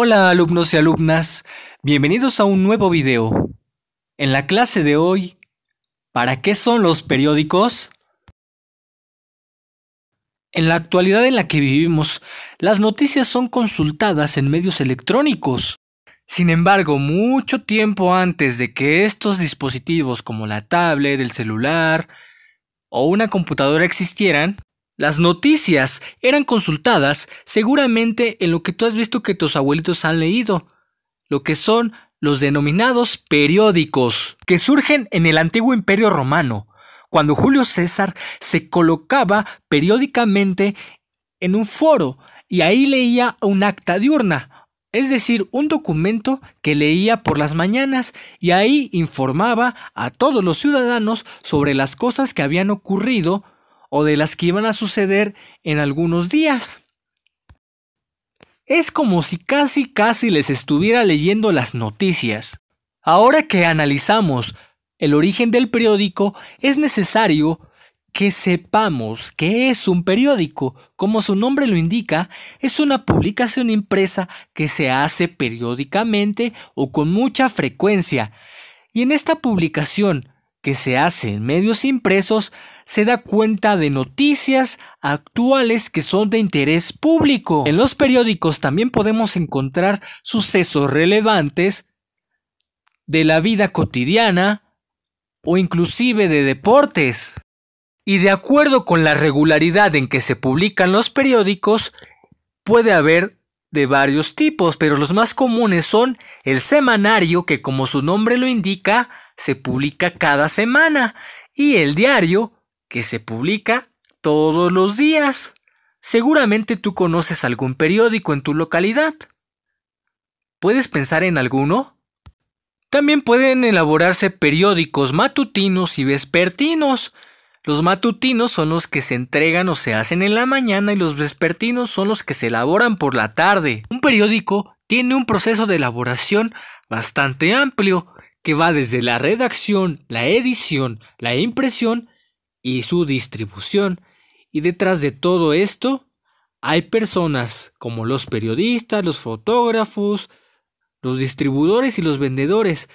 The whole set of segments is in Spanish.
Hola alumnos y alumnas, bienvenidos a un nuevo video. En la clase de hoy, ¿para qué son los periódicos? En la actualidad en la que vivimos, las noticias son consultadas en medios electrónicos. Sin embargo, mucho tiempo antes de que estos dispositivos como la tablet, el celular o una computadora existieran, las noticias eran consultadas seguramente en lo que tú has visto que tus abuelitos han leído, lo que son los denominados periódicos, que surgen en el antiguo imperio romano, cuando Julio César se colocaba periódicamente en un foro y ahí leía un acta diurna, es decir, un documento que leía por las mañanas y ahí informaba a todos los ciudadanos sobre las cosas que habían ocurrido o de las que iban a suceder en algunos días. Es como si casi casi les estuviera leyendo las noticias. Ahora que analizamos el origen del periódico, es necesario que sepamos que es un periódico. Como su nombre lo indica, es una publicación impresa que se hace periódicamente o con mucha frecuencia. Y en esta publicación que se hace en medios impresos se da cuenta de noticias actuales que son de interés público. En los periódicos también podemos encontrar sucesos relevantes de la vida cotidiana o inclusive de deportes. Y de acuerdo con la regularidad en que se publican los periódicos, puede haber de varios tipos, pero los más comunes son el semanario, que como su nombre lo indica, se publica cada semana, y el diario, que se publica todos los días. Seguramente tú conoces algún periódico en tu localidad. ¿Puedes pensar en alguno? También pueden elaborarse periódicos matutinos y vespertinos, los matutinos son los que se entregan o se hacen en la mañana y los vespertinos son los que se elaboran por la tarde. Un periódico tiene un proceso de elaboración bastante amplio que va desde la redacción, la edición, la impresión y su distribución. Y detrás de todo esto hay personas como los periodistas, los fotógrafos, los distribuidores y los vendedores.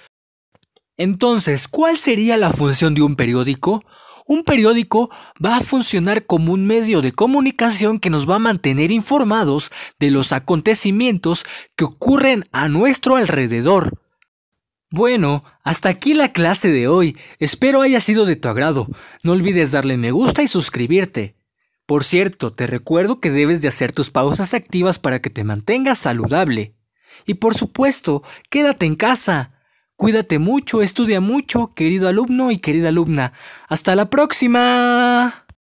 Entonces, ¿cuál sería la función de un periódico? un periódico va a funcionar como un medio de comunicación que nos va a mantener informados de los acontecimientos que ocurren a nuestro alrededor. Bueno, hasta aquí la clase de hoy. Espero haya sido de tu agrado. No olvides darle me gusta y suscribirte. Por cierto, te recuerdo que debes de hacer tus pausas activas para que te mantengas saludable. Y por supuesto, quédate en casa. Cuídate mucho, estudia mucho, querido alumno y querida alumna. Hasta la próxima.